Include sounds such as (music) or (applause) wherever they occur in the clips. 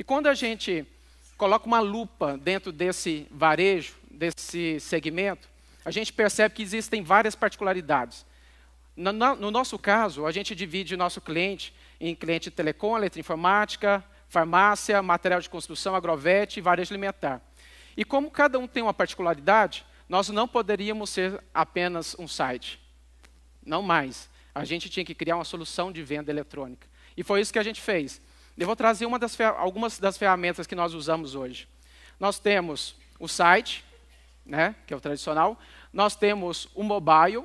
E quando a gente coloca uma lupa dentro desse varejo, desse segmento, a gente percebe que existem várias particularidades. No, nosso caso, a gente divide o nosso cliente em cliente de telecom, eletroinformática, farmácia, material de construção, agrovete e varejo alimentar. E como cada um tem uma particularidade, nós não poderíamos ser apenas um site. Não mais. A gente tinha que criar uma solução de venda eletrônica. E foi isso que a gente fez. Eu vou trazer das, algumas das ferramentas que nós usamos hoje. Nós temos o site, né, que é o tradicional, nós temos o mobile,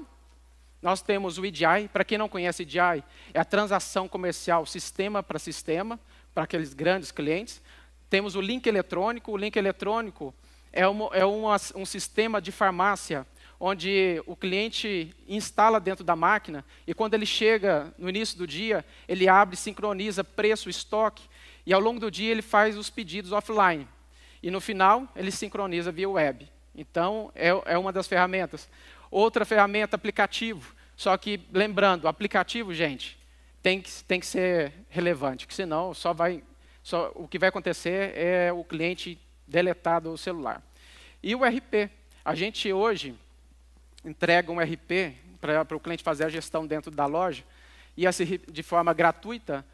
nós temos o EDI. Para quem não conhece EDI, é a transação comercial sistema para sistema, para aqueles grandes clientes. Temos o link eletrônico. O link eletrônico é, uma, é uma, um sistema de farmácia onde o cliente instala dentro da máquina e quando ele chega no início do dia, ele abre, sincroniza preço, estoque e ao longo do dia ele faz os pedidos offline. E no final, ele sincroniza via web. Então, é, é uma das ferramentas. Outra ferramenta, aplicativo. Só que, lembrando, aplicativo, gente, tem que, tem que ser relevante, porque senão só vai, só, o que vai acontecer é o cliente deletar do celular. E o RP. A gente hoje entrega um RP para o cliente fazer a gestão dentro da loja, e assim, de forma gratuita,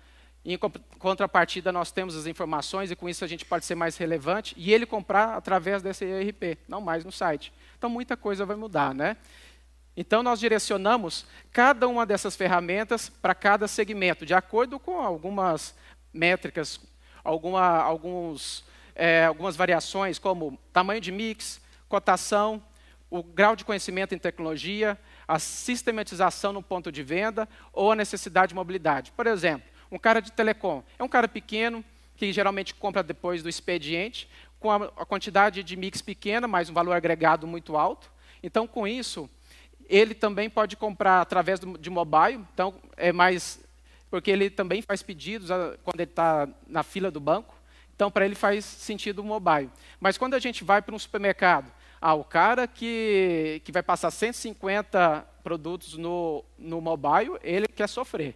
em contrapartida, nós temos as informações e com isso a gente pode ser mais relevante e ele comprar através desse ERP, não mais no site. Então, muita coisa vai mudar, né? Então, nós direcionamos cada uma dessas ferramentas para cada segmento, de acordo com algumas métricas, alguma, alguns, é, algumas variações, como tamanho de mix, cotação, o grau de conhecimento em tecnologia, a sistematização no ponto de venda ou a necessidade de mobilidade. Por exemplo, um cara de telecom é um cara pequeno, que geralmente compra depois do expediente, com a, quantidade de mix pequena, mas um valor agregado muito alto. Então, com isso, ele também pode comprar através de mobile, então é mais porque ele também faz pedidos ah, quando ele está na fila do banco. Então, para ele faz sentido o mobile. Mas quando a gente vai para um supermercado ah, o cara que, que vai passar 150 produtos no, no mobile, ele quer sofrer.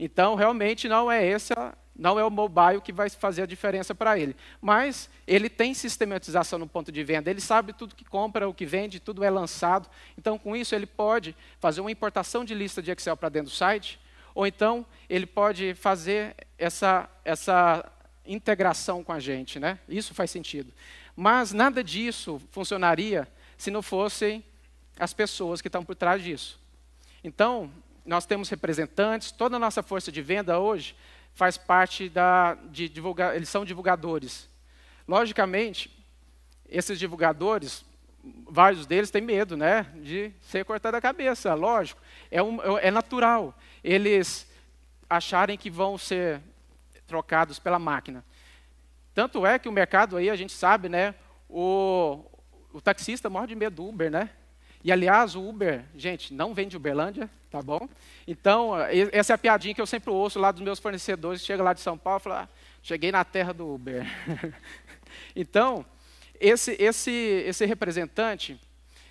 Então, realmente, não é essa, não é o mobile que vai fazer a diferença para ele. Mas ele tem sistematização no ponto de venda, ele sabe tudo que compra, o que vende, tudo é lançado. Então, com isso, ele pode fazer uma importação de lista de Excel para dentro do site, ou então ele pode fazer essa, essa integração com a gente, né? Isso faz sentido. Mas nada disso funcionaria se não fossem as pessoas que estão por trás disso. Então, nós temos representantes, toda a nossa força de venda hoje faz parte da de divulgar, eles são divulgadores. Logicamente, esses divulgadores, vários deles têm medo, né, de ser cortado a cabeça, lógico. É um, é, é natural. Eles acharem que vão ser trocados pela máquina. Tanto é que o mercado aí, a gente sabe, né? O, o taxista morre de medo do Uber, né? E, aliás, o Uber, gente, não vende Uberlândia, tá bom? Então, essa é a piadinha que eu sempre ouço lá dos meus fornecedores, chega lá de São Paulo e fala, ah, cheguei na terra do Uber. (laughs) então, esse, esse, esse representante,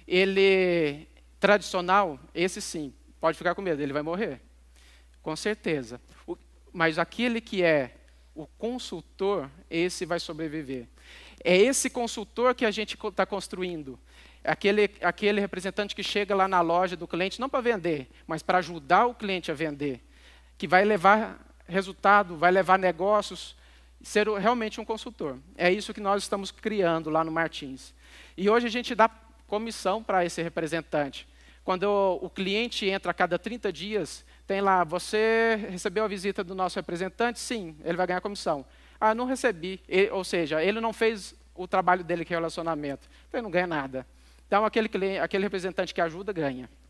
ele, tradicional, esse sim, pode ficar com medo, ele vai morrer. Com certeza. O, mas aquele que é o consultor, esse vai sobreviver. É esse consultor que a gente está construindo. Aquele, aquele representante que chega lá na loja do cliente, não para vender, mas para ajudar o cliente a vender. Que vai levar resultado, vai levar negócios, ser realmente um consultor. É isso que nós estamos criando lá no Martins. E hoje a gente dá comissão para esse representante. Quando o cliente entra a cada 30 dias, tem lá, você recebeu a visita do nosso representante? Sim, ele vai ganhar comissão. Ah, não recebi. Ele, ou seja, ele não fez o trabalho dele, que é relacionamento. Então, ele não ganha nada. Então, aquele, aquele representante que ajuda, ganha.